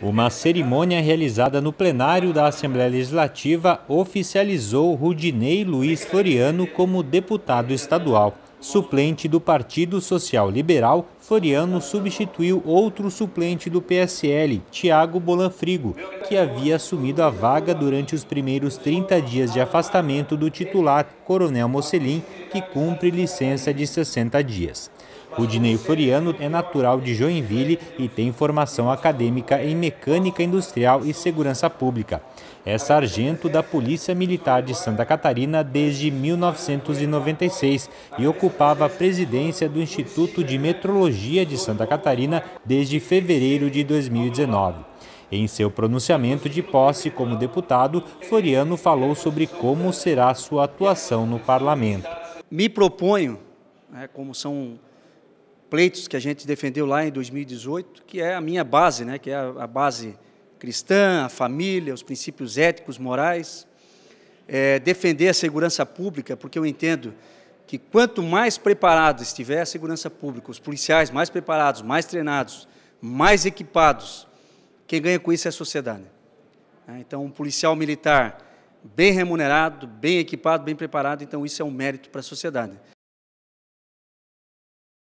Uma cerimônia realizada no plenário da Assembleia Legislativa oficializou Rudinei Luiz Floriano como deputado estadual, suplente do Partido Social Liberal Floriano substituiu outro suplente do PSL, Tiago Bolanfrigo, que havia assumido a vaga durante os primeiros 30 dias de afastamento do titular, Coronel Mocelim, que cumpre licença de 60 dias. Rudinei Floriano é natural de Joinville e tem formação acadêmica em mecânica industrial e segurança pública. É sargento da Polícia Militar de Santa Catarina desde 1996 e ocupava a presidência do Instituto de Metrologia de Santa Catarina desde fevereiro de 2019. Em seu pronunciamento de posse como deputado, Floriano falou sobre como será sua atuação no parlamento. Me proponho, né, como são pleitos que a gente defendeu lá em 2018, que é a minha base, né, que é a, a base cristã, a família, os princípios éticos, morais, é, defender a segurança pública, porque eu entendo que quanto mais preparado estiver a segurança pública, os policiais mais preparados, mais treinados, mais equipados, quem ganha com isso é a sociedade. Né? Então, um policial militar bem remunerado, bem equipado, bem preparado, então isso é um mérito para a sociedade.